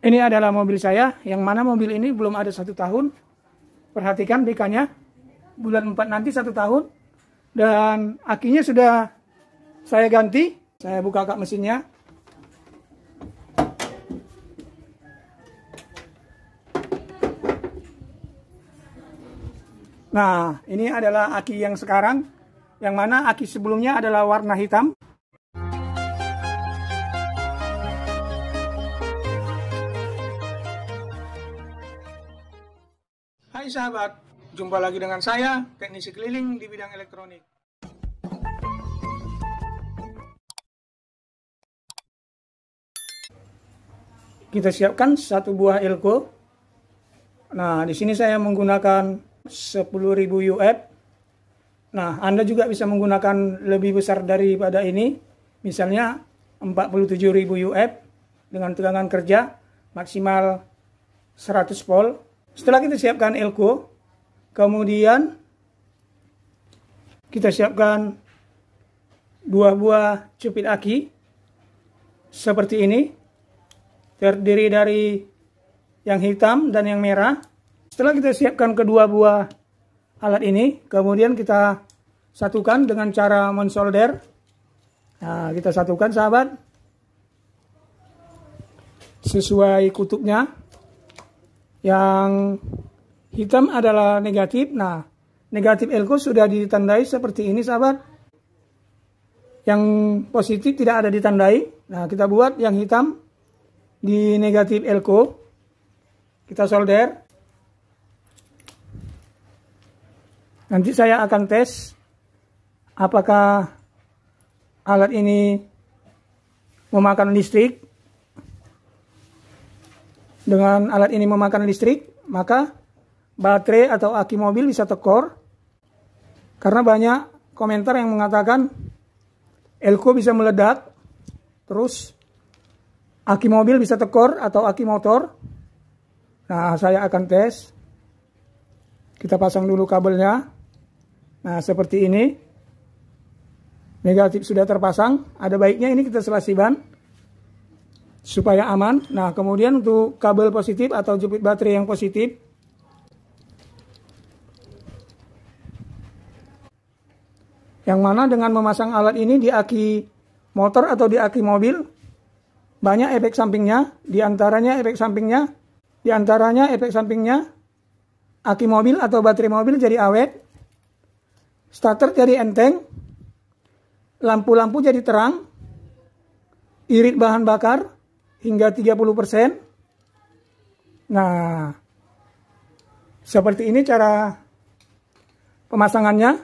Ini adalah mobil saya, yang mana mobil ini belum ada satu tahun. Perhatikan bk bulan 4 nanti satu tahun. Dan akinya sudah saya ganti. Saya buka kak mesinnya. Nah, ini adalah aki yang sekarang. Yang mana aki sebelumnya adalah warna hitam. sahabat, jumpa lagi dengan saya, teknisi keliling di bidang elektronik. Kita siapkan satu buah elko. Nah, di sini saya menggunakan 10.000 UF. Nah, Anda juga bisa menggunakan lebih besar daripada ini. Misalnya 47.000 UF dengan tegangan kerja maksimal 100 volt setelah kita siapkan elko, kemudian kita siapkan dua buah cupit aki seperti ini. Terdiri dari yang hitam dan yang merah. Setelah kita siapkan kedua buah alat ini, kemudian kita satukan dengan cara mensolder. Nah, kita satukan sahabat sesuai kutubnya. Yang hitam adalah negatif. Nah, negatif elko sudah ditandai seperti ini sahabat. Yang positif tidak ada ditandai. Nah, kita buat yang hitam di negatif elko. Kita solder. Nanti saya akan tes apakah alat ini memakan listrik dengan alat ini memakan listrik, maka baterai atau aki mobil bisa tekor. Karena banyak komentar yang mengatakan elko bisa meledak, terus aki mobil bisa tekor atau aki motor. Nah, saya akan tes. Kita pasang dulu kabelnya. Nah, seperti ini. Negatif sudah terpasang. Ada baiknya ini kita selasih ban supaya aman. Nah, kemudian untuk kabel positif atau jepit baterai yang positif yang mana dengan memasang alat ini di aki motor atau di aki mobil banyak efek sampingnya, di antaranya efek sampingnya, di antaranya efek sampingnya aki mobil atau baterai mobil jadi awet, starter jadi enteng, lampu-lampu jadi terang, irit bahan bakar, hingga 30%. Nah, seperti ini cara pemasangannya,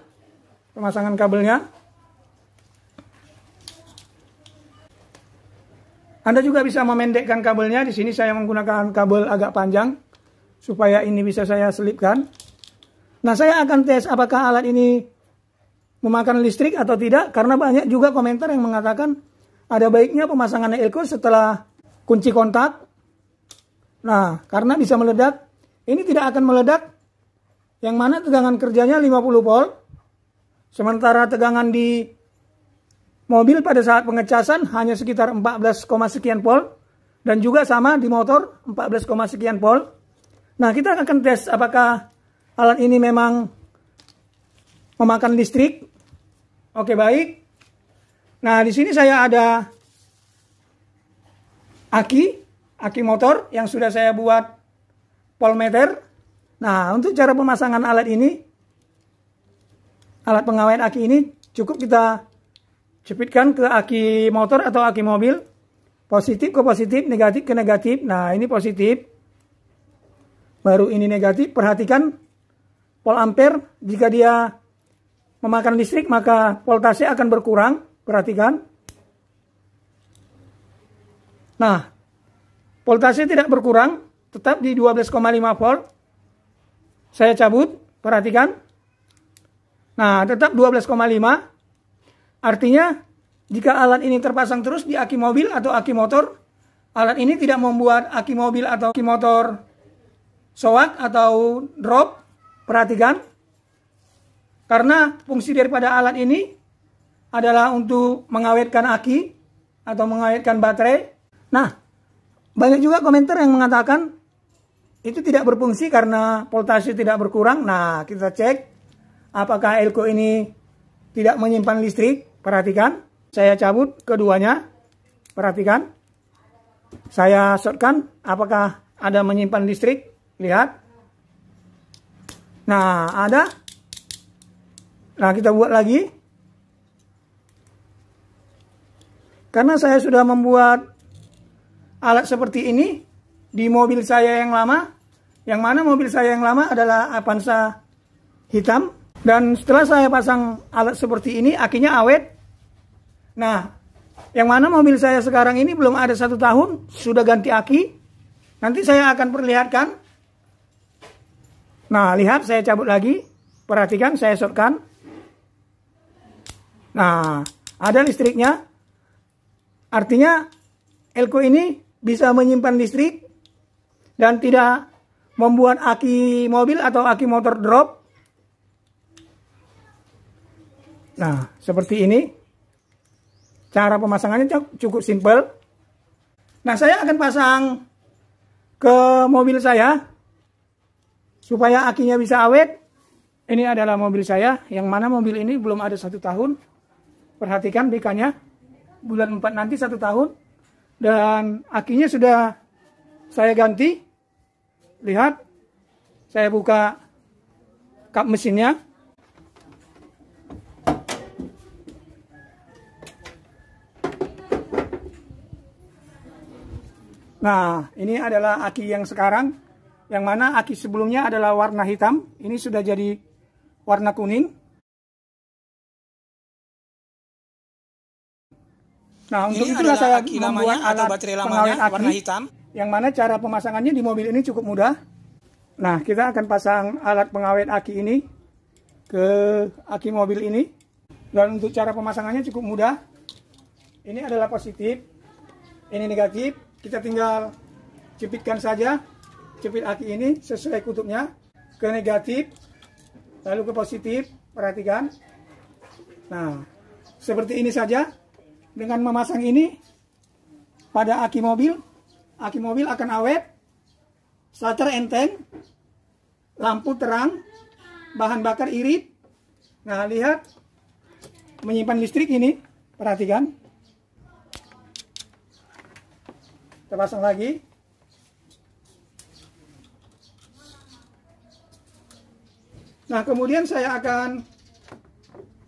pemasangan kabelnya. Anda juga bisa memendekkan kabelnya. Di sini saya menggunakan kabel agak panjang supaya ini bisa saya selipkan. Nah, saya akan tes apakah alat ini memakan listrik atau tidak karena banyak juga komentar yang mengatakan ada baiknya pemasangan elko setelah kunci kontak. Nah, karena bisa meledak, ini tidak akan meledak yang mana tegangan kerjanya 50 volt. Sementara tegangan di mobil pada saat pengecasan hanya sekitar 14, sekian volt dan juga sama di motor 14, sekian volt. Nah, kita akan tes apakah alat ini memang memakan listrik. Oke, baik. Nah, di sini saya ada aki, aki motor yang sudah saya buat polmeter. Nah, untuk cara pemasangan alat ini, alat pengawet aki ini cukup kita jepitkan ke aki motor atau aki mobil. Positif ke positif, negatif ke negatif. Nah, ini positif. Baru ini negatif. Perhatikan pol ampere. Jika dia memakan listrik, maka voltase akan berkurang. Perhatikan. Nah, voltase tidak berkurang, tetap di 12,5 volt. Saya cabut, perhatikan. Nah, tetap 12,5. Artinya, jika alat ini terpasang terus di aki mobil atau aki motor, alat ini tidak membuat aki mobil atau aki motor soak atau drop. Perhatikan. Karena fungsi daripada alat ini adalah untuk mengawetkan aki atau mengawetkan baterai Nah, banyak juga komentar yang mengatakan itu tidak berfungsi karena voltase tidak berkurang. Nah, kita cek apakah elko ini tidak menyimpan listrik. Perhatikan, saya cabut keduanya. Perhatikan, saya shortkan apakah ada menyimpan listrik. Lihat. Nah, ada. Nah, kita buat lagi. Karena saya sudah membuat alat seperti ini di mobil saya yang lama yang mana mobil saya yang lama adalah Avanza hitam dan setelah saya pasang alat seperti ini akinya awet nah yang mana mobil saya sekarang ini belum ada satu tahun sudah ganti aki nanti saya akan perlihatkan nah lihat saya cabut lagi perhatikan saya sorkan. nah ada listriknya artinya elko ini bisa menyimpan listrik dan tidak membuat aki mobil atau aki motor drop. Nah, seperti ini. Cara pemasangannya cukup simpel. Nah, saya akan pasang ke mobil saya supaya akinya bisa awet. Ini adalah mobil saya, yang mana mobil ini belum ada satu tahun. Perhatikan bk bulan 4 nanti satu tahun dan akinya sudah saya ganti lihat saya buka kap mesinnya Nah, ini adalah aki yang sekarang, yang mana aki sebelumnya adalah warna hitam, ini sudah jadi warna kuning. Nah, untuk ini itulah saya aki membuat alat baterai lamanya aki, hitam. Yang mana cara pemasangannya di mobil ini cukup mudah. Nah, kita akan pasang alat pengawet aki ini ke aki mobil ini. Dan untuk cara pemasangannya cukup mudah. Ini adalah positif, ini negatif. Kita tinggal cepitkan saja cepit aki ini sesuai kutubnya ke negatif, lalu ke positif. Perhatikan. Nah, seperti ini saja dengan memasang ini pada aki mobil aki mobil akan awet starter enteng lampu terang bahan bakar irit nah lihat menyimpan listrik ini perhatikan kita pasang lagi nah kemudian saya akan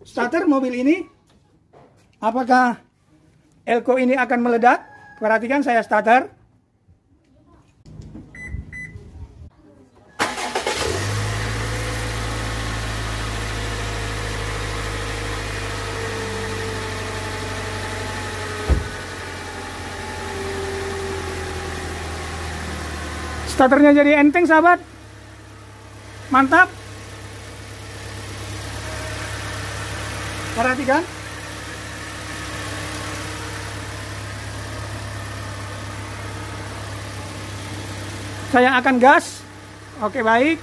starter mobil ini apakah elko ini akan meledak. Perhatikan saya starter. Starternya jadi enteng sahabat. Mantap. Perhatikan. Saya akan gas. Oke, baik.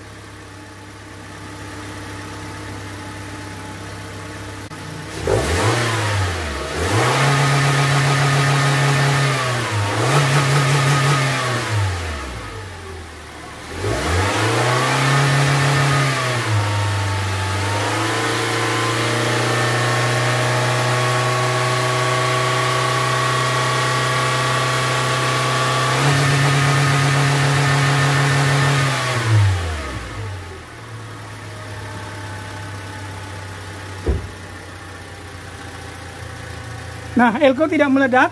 Nah, elko tidak meledak.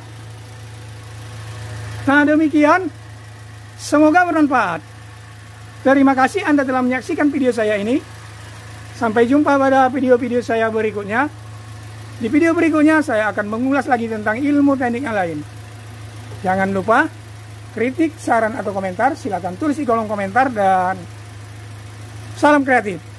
Nah, demikian. Semoga bermanfaat. Terima kasih Anda telah menyaksikan video saya ini. Sampai jumpa pada video-video saya berikutnya. Di video berikutnya saya akan mengulas lagi tentang ilmu teknik yang lain. Jangan lupa kritik, saran atau komentar silakan tulis di kolom komentar dan salam kreatif.